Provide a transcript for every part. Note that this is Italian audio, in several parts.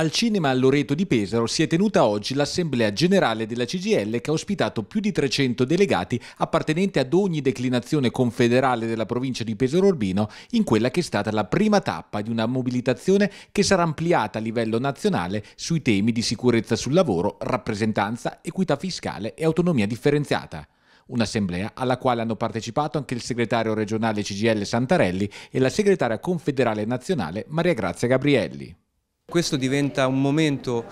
Al cinema Loreto di Pesaro si è tenuta oggi l'assemblea generale della CGL che ha ospitato più di 300 delegati appartenenti ad ogni declinazione confederale della provincia di Pesaro Urbino in quella che è stata la prima tappa di una mobilitazione che sarà ampliata a livello nazionale sui temi di sicurezza sul lavoro, rappresentanza, equità fiscale e autonomia differenziata un'assemblea alla quale hanno partecipato anche il segretario regionale CGL Santarelli e la segretaria confederale nazionale Maria Grazia Gabrielli. Questo diventa un momento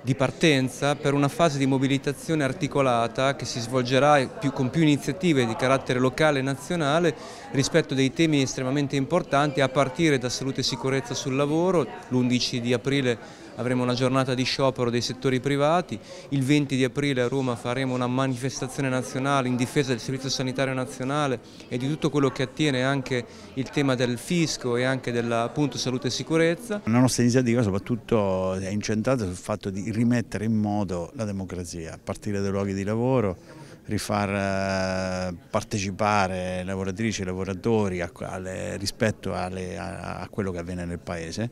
di partenza per una fase di mobilitazione articolata che si svolgerà più, con più iniziative di carattere locale e nazionale rispetto a dei temi estremamente importanti a partire da salute e sicurezza sul lavoro, l'11 di aprile avremo una giornata di sciopero dei settori privati, il 20 di aprile a Roma faremo una manifestazione nazionale in difesa del Servizio Sanitario Nazionale e di tutto quello che attiene anche il tema del fisco e anche della appunto, salute e sicurezza. La nostra iniziativa soprattutto è incentrata sul fatto di rimettere in modo la democrazia, a partire dai luoghi di lavoro, rifar eh, partecipare lavoratrici e lavoratori a, alle, rispetto alle, a, a quello che avviene nel Paese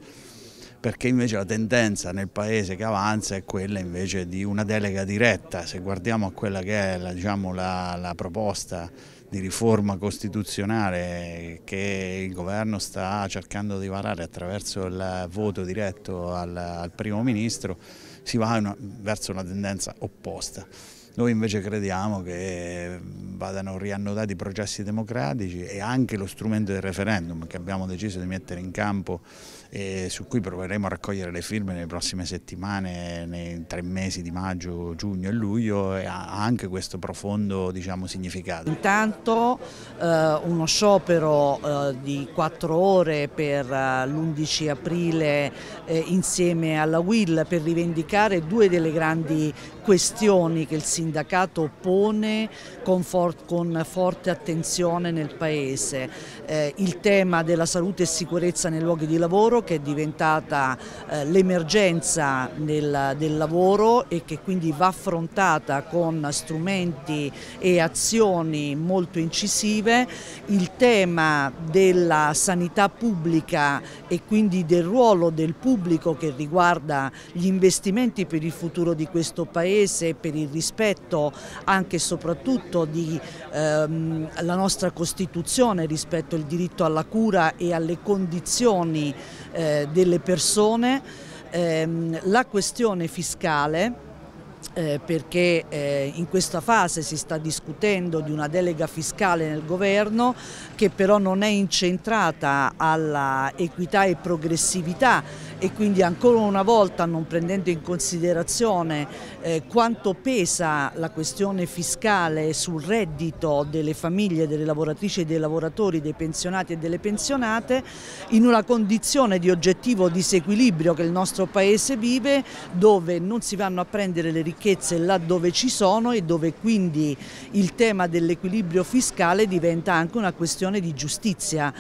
perché invece la tendenza nel Paese che avanza è quella invece di una delega diretta, se guardiamo a quella che è la, diciamo, la, la proposta di riforma costituzionale che il governo sta cercando di varare attraverso il voto diretto al, al primo ministro, si va una, verso una tendenza opposta. Noi invece crediamo che mm, vadano riannodati i processi democratici e anche lo strumento del referendum che abbiamo deciso di mettere in campo e su cui proveremo a raccogliere le firme nelle prossime settimane, nei tre mesi di maggio, giugno e luglio, ha anche questo profondo diciamo, significato. Intanto eh, uno sciopero eh, di quattro ore per eh, l'11 aprile eh, insieme alla WIL per rivendicare due delle grandi questioni che il sindaco sindacato pone con, for con forte attenzione nel Paese. Eh, il tema della salute e sicurezza nei luoghi di lavoro che è diventata eh, l'emergenza del, del lavoro e che quindi va affrontata con strumenti e azioni molto incisive. Il tema della sanità pubblica e quindi del ruolo del pubblico che riguarda gli investimenti per il futuro di questo Paese e per il rispetto rispetto anche e soprattutto della ehm, nostra Costituzione rispetto al diritto alla cura e alle condizioni eh, delle persone, ehm, la questione fiscale eh, perché eh, in questa fase si sta discutendo di una delega fiscale nel governo che però non è incentrata alla equità e progressività e quindi ancora una volta non prendendo in considerazione eh, quanto pesa la questione fiscale sul reddito delle famiglie, delle lavoratrici e dei lavoratori, dei pensionati e delle pensionate, in una condizione di oggettivo disequilibrio che il nostro Paese vive dove non si vanno a prendere le risorse ricchezze là dove ci sono e dove quindi il tema dell'equilibrio fiscale diventa anche una questione di giustizia.